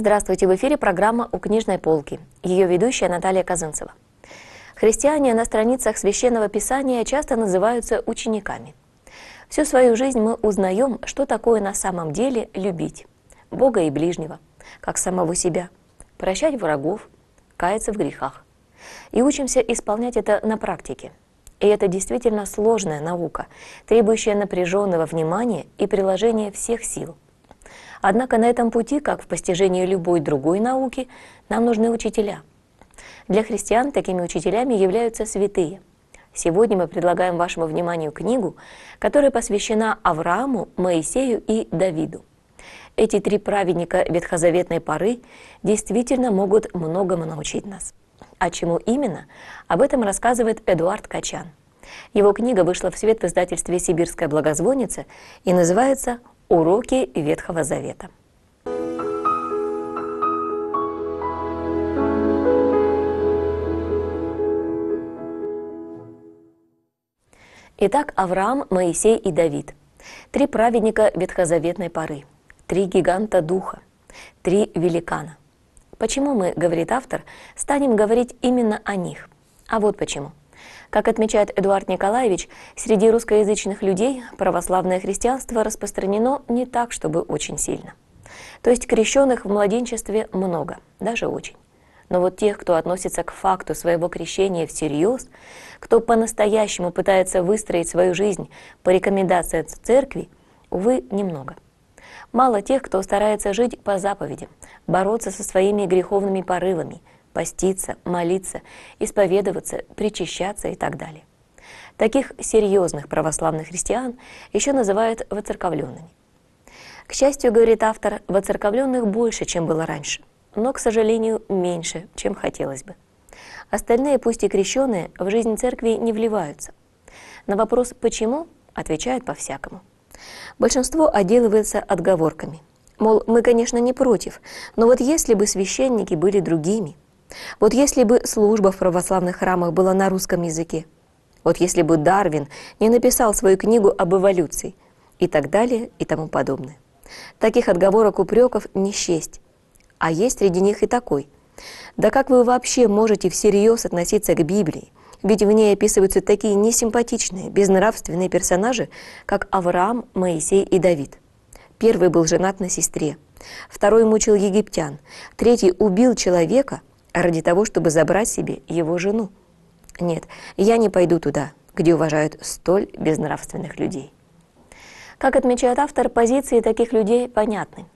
Здравствуйте, в эфире программа «У книжной полки». Ее ведущая Наталья Казанцева. Христиане на страницах Священного Писания часто называются учениками. Всю свою жизнь мы узнаем, что такое на самом деле любить Бога и ближнего, как самого себя, прощать врагов, каяться в грехах. И учимся исполнять это на практике – и это действительно сложная наука, требующая напряженного внимания и приложения всех сил – Однако на этом пути, как в постижении любой другой науки, нам нужны учителя. Для христиан такими учителями являются святые. Сегодня мы предлагаем вашему вниманию книгу, которая посвящена Аврааму, Моисею и Давиду. Эти три праведника ветхозаветной поры действительно могут многому научить нас. А чему именно, об этом рассказывает Эдуард Качан. Его книга вышла в свет в издательстве «Сибирская благозвонница» и называется Уроки Ветхого Завета. Итак, Авраам, Моисей и Давид. Три праведника ветхозаветной поры, три гиганта духа, три великана. Почему мы, говорит автор, станем говорить именно о них? А вот почему – как отмечает Эдуард Николаевич, среди русскоязычных людей православное христианство распространено не так, чтобы очень сильно. То есть крещенных в младенчестве много, даже очень. Но вот тех, кто относится к факту своего крещения всерьез, кто по-настоящему пытается выстроить свою жизнь по рекомендациям церкви, увы, немного. Мало тех, кто старается жить по заповедям, бороться со своими греховными порывами – поститься, молиться, исповедоваться, причащаться и так далее. Таких серьезных православных христиан еще называют воцерковленными. К счастью, говорит автор, воцерковленных больше, чем было раньше, но, к сожалению, меньше, чем хотелось бы. Остальные, пусть и крещенные, в жизнь церкви не вливаются. На вопрос «почему?» отвечают по-всякому. Большинство отделывается отговорками. Мол, мы, конечно, не против, но вот если бы священники были другими – вот если бы служба в православных храмах была на русском языке, вот если бы Дарвин не написал свою книгу об эволюции и так далее и тому подобное. Таких отговорок упреков не счесть. А есть среди них и такой. Да как вы вообще можете всерьез относиться к Библии? Ведь в ней описываются такие несимпатичные, безнравственные персонажи, как Авраам, Моисей и Давид. Первый был женат на сестре, второй мучил египтян, третий убил человека – ради того, чтобы забрать себе его жену. Нет, я не пойду туда, где уважают столь безнравственных людей. Как отмечает автор, позиции таких людей понятны.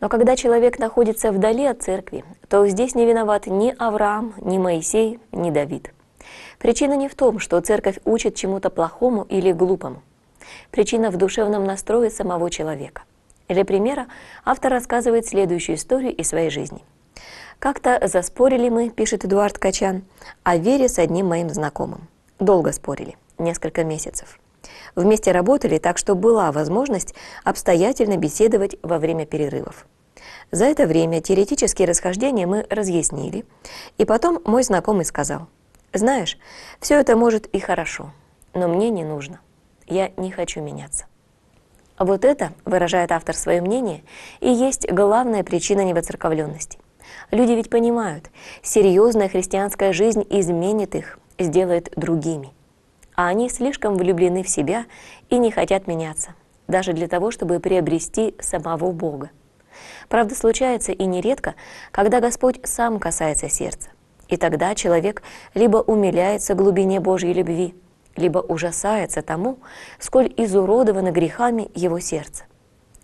Но когда человек находится вдали от церкви, то здесь не виноват ни Авраам, ни Моисей, ни Давид. Причина не в том, что церковь учит чему-то плохому или глупому. Причина в душевном настрое самого человека. Для примера автор рассказывает следующую историю из своей жизни – как-то заспорили мы, пишет Эдуард Качан, о вере с одним моим знакомым. Долго спорили, несколько месяцев. Вместе работали, так что была возможность обстоятельно беседовать во время перерывов. За это время теоретические расхождения мы разъяснили, и потом мой знакомый сказал, «Знаешь, все это может и хорошо, но мне не нужно. Я не хочу меняться». Вот это, выражает автор свое мнение, и есть главная причина невоцерковленности – Люди ведь понимают, серьезная христианская жизнь изменит их, сделает другими. А они слишком влюблены в себя и не хотят меняться, даже для того, чтобы приобрести самого Бога. Правда, случается и нередко, когда Господь сам касается сердца. И тогда человек либо умиляется глубине Божьей любви, либо ужасается тому, сколь изуродовано грехами его сердце.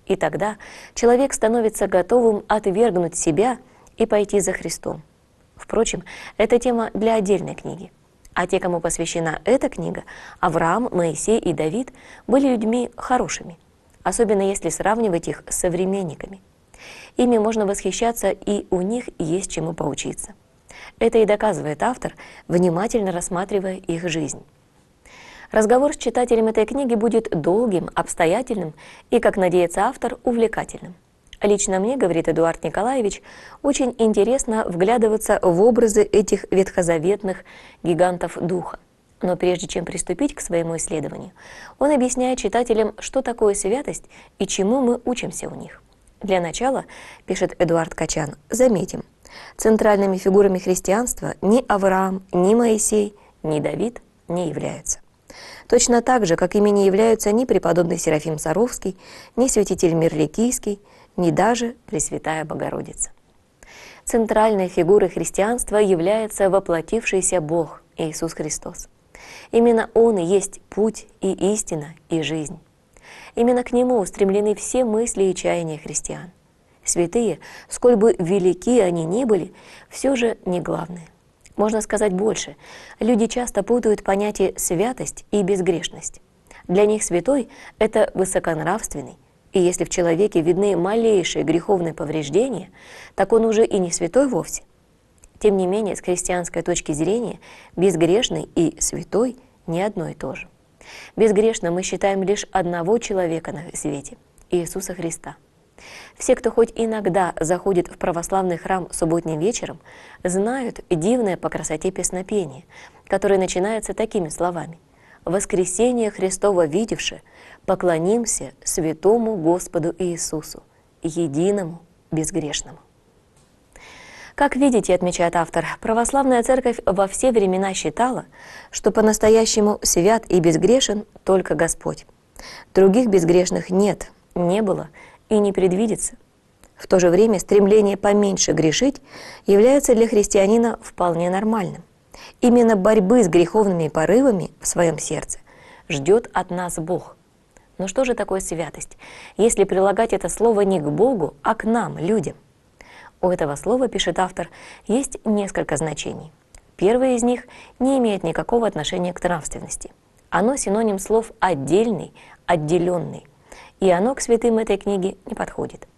И тогда человек становится готовым отвергнуть себя и пойти за Христом. Впрочем, это тема для отдельной книги. А те, кому посвящена эта книга, Авраам, Моисей и Давид, были людьми хорошими, особенно если сравнивать их с современниками. Ими можно восхищаться, и у них есть чему поучиться. Это и доказывает автор, внимательно рассматривая их жизнь. Разговор с читателем этой книги будет долгим, обстоятельным и, как надеется автор, увлекательным. Лично мне, говорит Эдуард Николаевич, очень интересно вглядываться в образы этих ветхозаветных гигантов духа. Но прежде чем приступить к своему исследованию, он объясняет читателям, что такое святость и чему мы учимся у них. Для начала, пишет Эдуард Качан, заметим, центральными фигурами христианства ни Авраам, ни Моисей, ни Давид не являются. Точно так же, как ими не являются ни преподобный Серафим Саровский, ни святитель Мирликийский – ни даже Пресвятая Богородица. Центральной фигурой христианства является воплотившийся Бог Иисус Христос. Именно Он и есть путь и истина и жизнь. Именно к Нему устремлены все мысли и чаяния христиан. Святые, сколь бы велики они ни были, все же не главные. Можно сказать больше. Люди часто путают понятие «святость» и «безгрешность». Для них святой – это высоконравственный, и если в человеке видны малейшие греховные повреждения, так он уже и не святой вовсе. Тем не менее, с христианской точки зрения, безгрешный и святой не одно и то же. Безгрешно мы считаем лишь одного человека на свете – Иисуса Христа. Все, кто хоть иногда заходит в православный храм субботним вечером, знают дивное по красоте песнопение, которое начинается такими словами – воскресение Христова видевши, поклонимся святому Господу Иисусу, единому, безгрешному. Как видите, отмечает автор, православная церковь во все времена считала, что по-настоящему свят и безгрешен только Господь. Других безгрешных нет, не было и не предвидится. В то же время стремление поменьше грешить является для христианина вполне нормальным – Именно борьбы с греховными порывами в своем сердце ждет от нас Бог. Но что же такое святость, если прилагать это слово не к Богу, а к нам, людям? У этого слова, пишет автор, есть несколько значений. Первое из них не имеет никакого отношения к нравственности. Оно синоним слов «отдельный», «отделенный». И оно к святым этой книги не подходит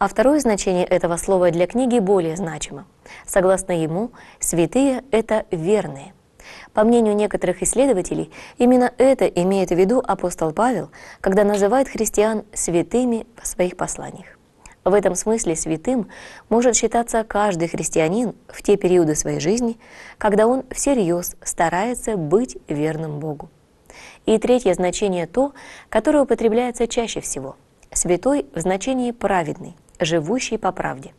а второе значение этого слова для книги более значимо. Согласно ему, святые — это верные. По мнению некоторых исследователей, именно это имеет в виду апостол Павел, когда называет христиан святыми в своих посланиях. В этом смысле святым может считаться каждый христианин в те периоды своей жизни, когда он всерьез старается быть верным Богу. И третье значение то, которое употребляется чаще всего – святой в значении праведный – «Живущий по правде».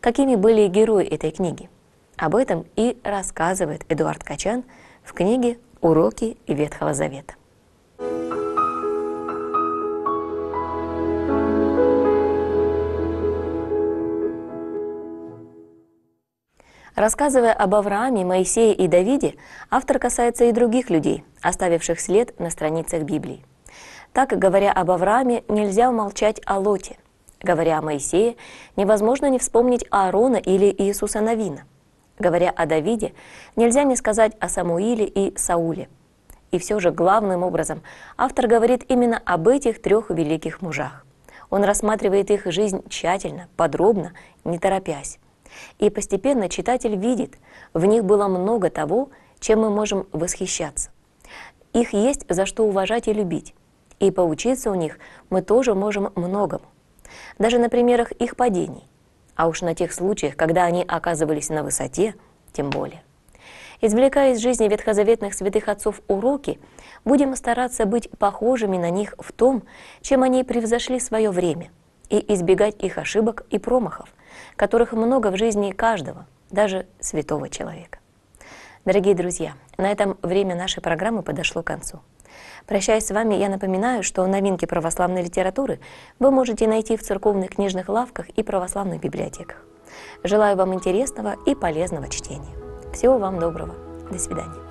Какими были герои этой книги? Об этом и рассказывает Эдуард Качан в книге «Уроки Ветхого Завета». Рассказывая об Аврааме, Моисее и Давиде, автор касается и других людей, оставивших след на страницах Библии. Так, говоря об Аврааме, нельзя умолчать о Лоте – Говоря о Моисее, невозможно не вспомнить Аарона или Иисуса Новина. Говоря о Давиде, нельзя не сказать о Самуиле и Сауле. И все же главным образом автор говорит именно об этих трех великих мужах. Он рассматривает их жизнь тщательно, подробно, не торопясь. И постепенно читатель видит, в них было много того, чем мы можем восхищаться. Их есть за что уважать и любить. И поучиться у них мы тоже можем многому даже на примерах их падений, а уж на тех случаях, когда они оказывались на высоте, тем более. Извлекая из жизни ветхозаветных святых отцов уроки, будем стараться быть похожими на них в том, чем они превзошли свое время, и избегать их ошибок и промахов, которых много в жизни каждого, даже святого человека. Дорогие друзья, на этом время нашей программы подошло к концу. Прощаясь с вами, я напоминаю, что новинки православной литературы вы можете найти в церковных книжных лавках и православных библиотеках. Желаю вам интересного и полезного чтения. Всего вам доброго. До свидания.